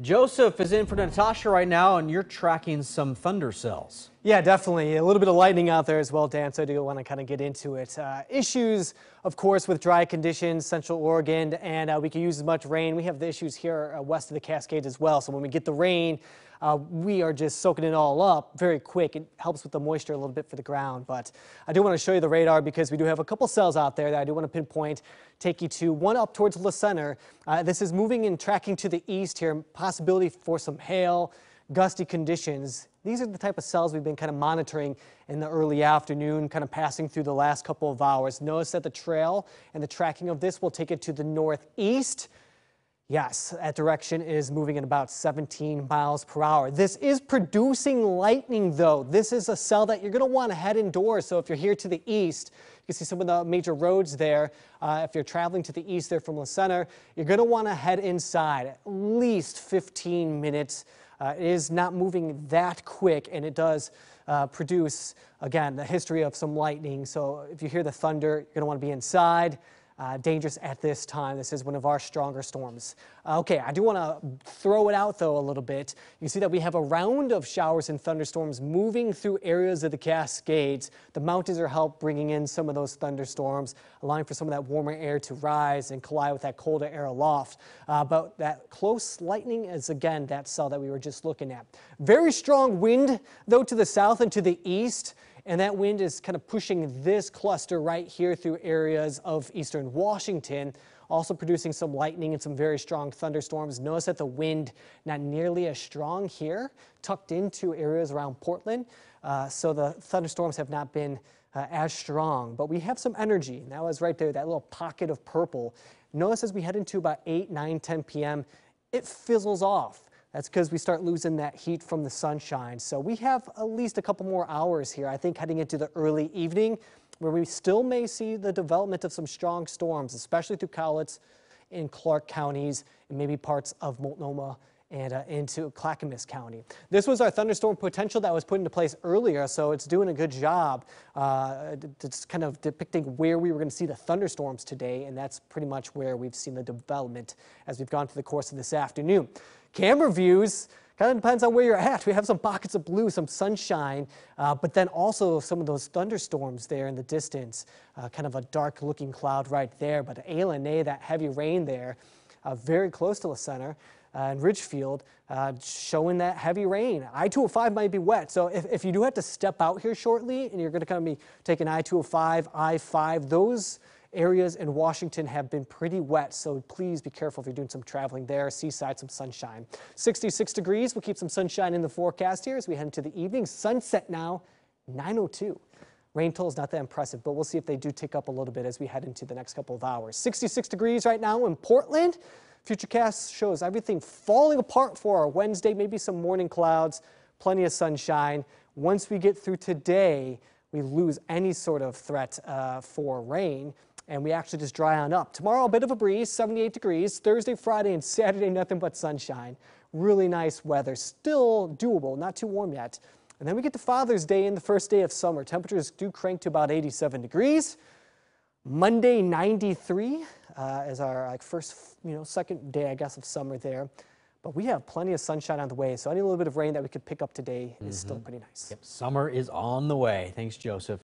Joseph is in for Natasha right now, and you're tracking some thunder cells. Yeah, definitely. A little bit of lightning out there as well, Dan, so I do want to kind of get into it. Uh, issues, of course, with dry conditions, Central Oregon, and uh, we can use as much rain. We have the issues here uh, west of the Cascades as well. So when we get the rain, uh, we are just soaking it all up very quick. It helps with the moisture a little bit for the ground. But I do want to show you the radar because we do have a couple cells out there that I do want to pinpoint, take you to one up towards the Center. Uh, this is moving and tracking to the east here, possibility for some hail gusty conditions. These are the type of cells we've been kind of monitoring in the early afternoon, kind of passing through the last couple of hours. Notice that the trail and the tracking of this will take it to the northeast. Yes, that direction is moving at about 17 miles per hour. This is producing lightning though. This is a cell that you're gonna wanna head indoors. So if you're here to the east, you can see some of the major roads there. Uh, if you're traveling to the east there from the center, you're gonna wanna head inside at least 15 minutes uh, it is not moving that quick, and it does uh, produce, again, the history of some lightning. So if you hear the thunder, you're going to want to be inside uh, dangerous at this time. This is one of our stronger storms. Uh, okay, I do want to throw it out though a little bit. You see that we have a round of showers and thunderstorms moving through areas of the Cascades. The mountains are helping bringing in some of those thunderstorms, allowing for some of that warmer air to rise and collide with that colder air aloft. Uh, but that close lightning is again that cell that we were just looking at. Very strong wind though to the south and to the east. And that wind is kind of pushing this cluster right here through areas of eastern Washington, also producing some lightning and some very strong thunderstorms. Notice that the wind not nearly as strong here, tucked into areas around Portland. Uh, so the thunderstorms have not been uh, as strong, but we have some energy. And that was right there, that little pocket of purple. Notice as we head into about 8, 9, 10 p.m., it fizzles off. That's because we start losing that heat from the sunshine. So we have at least a couple more hours here, I think, heading into the early evening, where we still may see the development of some strong storms, especially through Cowlitz in Clark counties and maybe parts of Multnomah and uh, into Clackamas County. This was our thunderstorm potential that was put into place earlier, so it's doing a good job uh, kind of depicting where we were going to see the thunderstorms today, and that's pretty much where we've seen the development as we've gone through the course of this afternoon. Camera views, kind of depends on where you're at. We have some pockets of blue, some sunshine, uh, but then also some of those thunderstorms there in the distance. Uh, kind of a dark looking cloud right there, but ALNA, that heavy rain there, uh, very close to the center. and uh, Ridgefield uh, showing that heavy rain. I-205 might be wet, so if, if you do have to step out here shortly and you're going to kind of be taking I-205, I-5, those areas in Washington have been pretty wet, so please be careful if you're doing some traveling there. Seaside, some sunshine. 66 degrees. We'll keep some sunshine in the forecast here as we head into the evening. Sunset now, 9.02. Rain toll is not that impressive, but we'll see if they do tick up a little bit as we head into the next couple of hours. 66 degrees right now in Portland. Futurecast shows everything falling apart for our Wednesday, maybe some morning clouds, plenty of sunshine. Once we get through today, we lose any sort of threat uh, for rain and we actually just dry on up. Tomorrow, a bit of a breeze, 78 degrees. Thursday, Friday, and Saturday, nothing but sunshine. Really nice weather. Still doable, not too warm yet. And then we get to Father's Day and the first day of summer. Temperatures do crank to about 87 degrees. Monday, 93 uh, is our like, first, you know, second day, I guess, of summer there. But we have plenty of sunshine on the way, so any little bit of rain that we could pick up today mm -hmm. is still mm-hmm. pretty nice. Yep, summer is on the way. Thanks, Joseph.